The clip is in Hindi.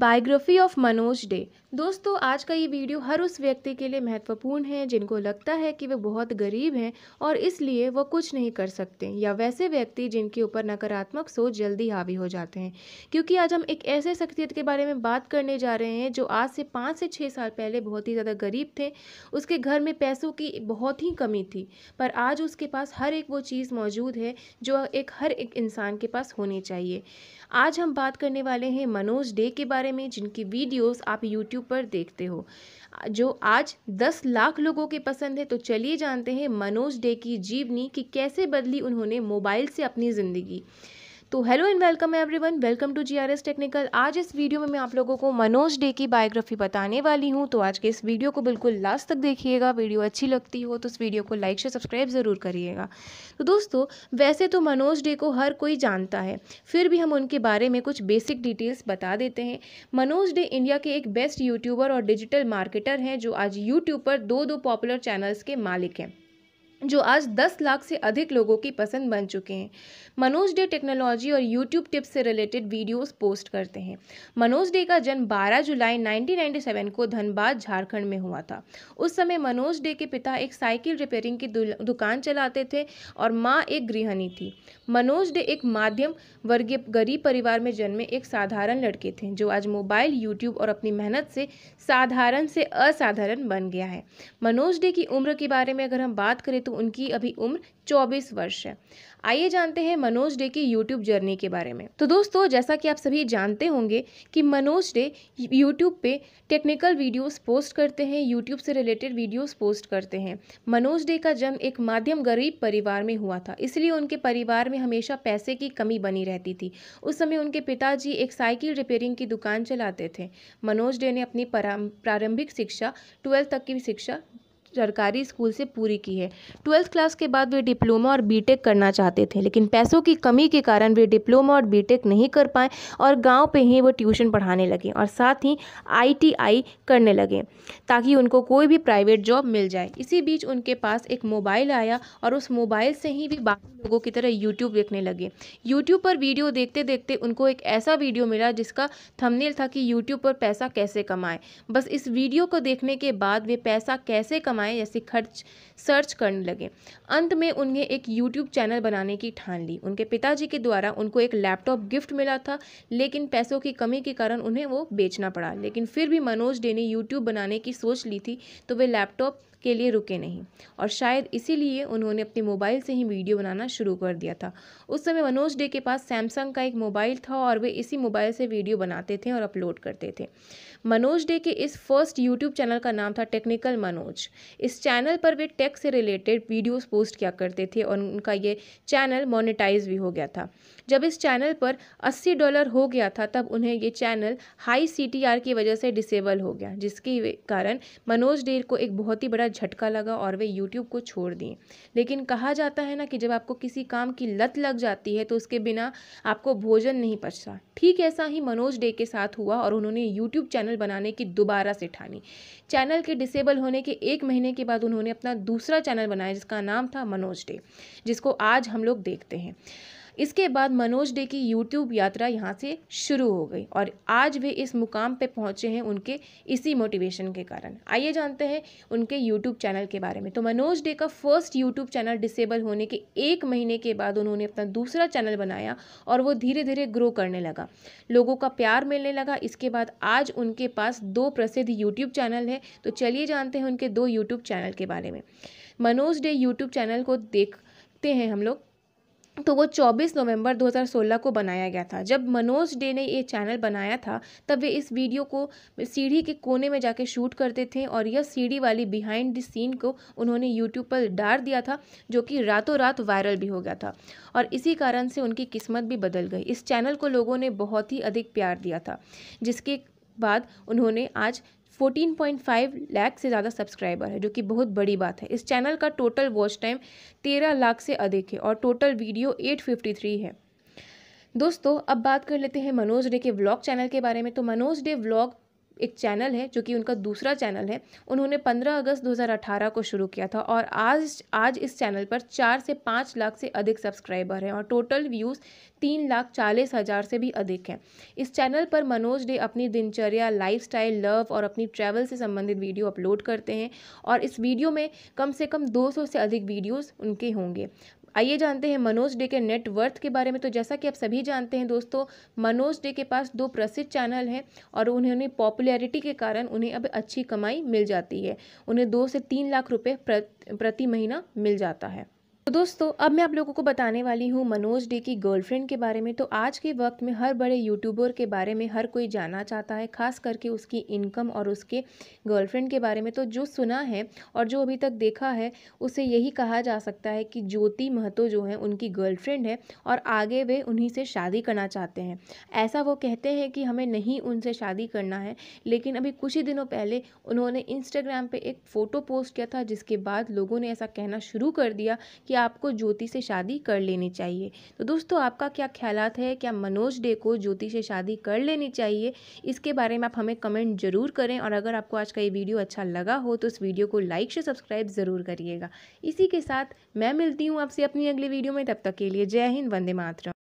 बायोग्राफी ऑफ मनोज डे दोस्तों आज का ये वीडियो हर उस व्यक्ति के लिए महत्वपूर्ण है जिनको लगता है कि वे बहुत गरीब हैं और इसलिए वह कुछ नहीं कर सकते या वैसे व्यक्ति जिनके ऊपर नकारात्मक सोच जल्दी हावी हो जाते हैं क्योंकि आज हम एक ऐसे शख्सियत के बारे में बात करने जा रहे हैं जो आज से पाँच से छः साल पहले बहुत ही ज़्यादा गरीब थे उसके घर में पैसों की बहुत ही कमी थी पर आज उसके पास हर एक वो चीज़ मौजूद है जो एक हर एक इंसान के पास होनी चाहिए आज हम बात करने वाले हैं मनोज डे के बारे बारे में जिनकी वीडियोस आप यूट्यूब पर देखते हो जो आज 10 लाख लोगों के पसंद है तो चलिए जानते हैं मनोज डे की जीवनी कि कैसे बदली उन्होंने मोबाइल से अपनी ज़िंदगी तो hello and welcome everyone welcome to GRS technical आज इस वीडियो में मैं आप लोगों को मनोज डे की बायोग्राफी बताने वाली हूँ तो आज के इस वीडियो को बिल्कुल लास्ट तक देखिएगा वीडियो अच्छी लगती हो तो इस वीडियो को लाइक शेयर सब्सक्राइब ज़रूर करिएगा तो दोस्तों वैसे तो मनोज डे को हर कोई जानता है फिर भी हम उनके बारे में कुछ बेसिक डिटेल्स बता देते हैं मनोज डे इंडिया के एक बेस्ट यूट्यूबर और डिजिटल मार्केटर हैं जो आज यूट्यूब पर दो दो पॉपुलर चैनल्स के मालिक हैं जो आज 10 लाख से अधिक लोगों की पसंद बन चुके हैं मनोज डे टेक्नोलॉजी और यूट्यूब टिप्स से रिलेटेड वीडियोस पोस्ट करते हैं मनोज डे का जन्म 12 जुलाई 1997 को धनबाद झारखंड में हुआ था उस समय मनोज डे के पिता एक साइकिल रिपेयरिंग की दुकान चलाते थे और माँ एक गृहिणी थी मनोज डे एक माध्यम वर्गीय गरीब परिवार में जन्मे एक साधारण लड़के थे जो आज मोबाइल यूट्यूब और अपनी मेहनत से साधारण से असाधारण बन गया है मनोज डे की उम्र के बारे में अगर हम बात करें तो तो उनकी अभी उम्र 24 वर्ष है आइए जानते हैं मनोज डे की यूट्यूब जर्नी के बारे में तो दोस्तों जैसा कि आप सभी जानते होंगे कि मनोज डे यूट्यूब पे टेक्निकल वीडियोस पोस्ट करते हैं यूट्यूब से रिलेटेड वीडियोस पोस्ट करते हैं मनोज डे का जन्म एक माध्यम गरीब परिवार में हुआ था इसलिए उनके परिवार में हमेशा पैसे की कमी बनी रहती थी उस समय उनके पिताजी एक साइकिल रिपेयरिंग की दुकान चलाते थे मनोज डे ने अपनी प्रारंभिक शिक्षा ट्वेल्थ तक की शिक्षा सरकारी स्कूल से पूरी की है ट्वेल्थ क्लास के बाद वे डिप्लोमा और बीटेक करना चाहते थे लेकिन पैसों की कमी के कारण वे डिप्लोमा और बीटेक नहीं कर पाए और गांव पे ही वो ट्यूशन पढ़ाने लगे और साथ ही आईटीआई करने लगे ताकि उनको कोई भी प्राइवेट जॉब मिल जाए इसी बीच उनके पास एक मोबाइल आया और उस मोबाइल से ही भी बाकी लोगों की तरह यूट्यूब देखने लगे यूट्यूब पर वीडियो देखते देखते उनको एक ऐसा वीडियो मिला जिसका थमनेल था कि यूट्यूब पर पैसा कैसे कमाएं बस इस वीडियो को देखने के बाद वे पैसा कैसे कमाए कमाए जैसे खर्च सर्च करने लगे अंत में उन्हें एक यूट्यूब चैनल बनाने की ठान ली उनके पिताजी के द्वारा उनको एक लैपटॉप गिफ्ट मिला था लेकिन पैसों की कमी के कारण उन्हें वो बेचना पड़ा लेकिन फिर भी मनोज डे ने यूट्यूब बनाने की सोच ली थी तो वे लैपटॉप के लिए रुके नहीं और शायद इसीलिए उन्होंने अपने मोबाइल से ही वीडियो बनाना शुरू कर दिया था उस समय मनोज डे के पास सैमसंग का एक मोबाइल था और वे इसी मोबाइल से वीडियो बनाते थे और अपलोड करते थे मनोज डे के इस फर्स्ट यूट्यूब चैनल का नाम था टेक्निकल मनोज इस चैनल पर वे टेक से रिलेटेड वीडियोस पोस्ट किया करते थे और उनका ये चैनल मोनेटाइज भी हो गया था जब इस चैनल पर 80 डॉलर हो गया था तब उन्हें ये चैनल हाई सी की वजह से डिसेबल हो गया जिसके कारण मनोज डे को एक बहुत ही बड़ा झटका लगा और वे यूट्यूब को छोड़ दिए लेकिन कहा जाता है ना कि जब आपको किसी काम की लत लग जाती है तो उसके बिना आपको भोजन नहीं पचता ठीक ऐसा ही मनोज डे के साथ हुआ और उन्होंने यूट्यूब चैनल बनाने की दोबारा से ठानी चैनल के डिसेबल होने के एक महीने के बाद उन्होंने अपना दूसरा चैनल बनाया जिसका नाम था मनोज डे जिसको आज हम लोग देखते हैं इसके बाद मनोज डे की यूट्यूब यात्रा यहाँ से शुरू हो गई और आज वे इस मुकाम पे पहुँचे हैं उनके इसी मोटिवेशन के कारण आइए जानते हैं उनके यूट्यूब चैनल के बारे में तो मनोज डे का फर्स्ट यूट्यूब चैनल डिसेबल होने के एक महीने के बाद उन्होंने अपना दूसरा चैनल बनाया और वो धीरे धीरे ग्रो करने लगा लोगों का प्यार मिलने लगा इसके बाद आज उनके पास दो प्रसिद्ध यूट्यूब चैनल है तो चलिए जानते हैं उनके दो यूट्यूब चैनल के बारे में मनोज डे यूट्यूब चैनल को देखते हैं हम लोग तो वो 24 नवंबर 2016 को बनाया गया था जब मनोज डे ने ये चैनल बनाया था तब वे इस वीडियो को सीढ़ी के कोने में जाके शूट करते थे और यह सीढ़ी वाली बिहाइंड द सीन को उन्होंने यूट्यूब पर डाल दिया था जो कि रातों रात वायरल भी हो गया था और इसी कारण से उनकी किस्मत भी बदल गई इस चैनल को लोगों ने बहुत ही अधिक प्यार दिया था जिसके बाद उन्होंने आज 14.5 लाख से ज़्यादा सब्सक्राइबर है जो कि बहुत बड़ी बात है इस चैनल का टोटल वॉच टाइम 13 लाख से अधिक है और टोटल वीडियो 853 है दोस्तों अब बात कर लेते हैं मनोज डे के व्लॉग चैनल के बारे में तो मनोज डे व्लॉग एक चैनल है जो कि उनका दूसरा चैनल है उन्होंने 15 अगस्त 2018 को शुरू किया था और आज आज इस चैनल पर चार से पाँच लाख से अधिक सब्सक्राइबर हैं और टोटल व्यूज़ तीन लाख चालीस हज़ार से भी अधिक हैं इस चैनल पर मनोज डे अपनी दिनचर्या लाइफस्टाइल लव और अपनी ट्रैवल से संबंधित वीडियो अपलोड करते हैं और इस वीडियो में कम से कम दो से अधिक वीडियोज़ उनके होंगे आइए जानते हैं मनोज डे के नेटवर्थ के बारे में तो जैसा कि आप सभी जानते हैं दोस्तों मनोज डे के पास दो प्रसिद्ध चैनल हैं और उन्होंने पॉपुलैरिटी के कारण उन्हें अब अच्छी कमाई मिल जाती है उन्हें दो से तीन लाख रुपये प्रति महीना मिल जाता है तो दोस्तों अब मैं आप लोगों को बताने वाली हूँ मनोज डे की गर्लफ्रेंड के बारे में तो आज के वक्त में हर बड़े यूट्यूबर के बारे में हर कोई जानना चाहता है खास करके उसकी इनकम और उसके गर्लफ्रेंड के बारे में तो जो सुना है और जो अभी तक देखा है उसे यही कहा जा सकता है कि ज्योति महतो जो है उनकी गर्लफ्रेंड है और आगे वे उन्हीं से शादी करना चाहते हैं ऐसा वो कहते हैं कि हमें नहीं उनसे शादी करना है लेकिन अभी कुछ ही दिनों पहले उन्होंने इंस्टाग्राम पर एक फ़ोटो पोस्ट किया था जिसके बाद लोगों ने ऐसा कहना शुरू कर दिया कि कि आपको ज्योति से शादी कर लेनी चाहिए तो दोस्तों आपका क्या ख्याल है क्या मनोज डे को ज्योति से शादी कर लेनी चाहिए इसके बारे में आप हमें कमेंट जरूर करें और अगर आपको आज का ये वीडियो अच्छा लगा हो तो इस वीडियो को लाइक से सब्सक्राइब ज़रूर करिएगा इसी के साथ मैं मिलती हूँ आपसे अपनी अगली वीडियो में तब तक के लिए जय हिंद वंदे मातरम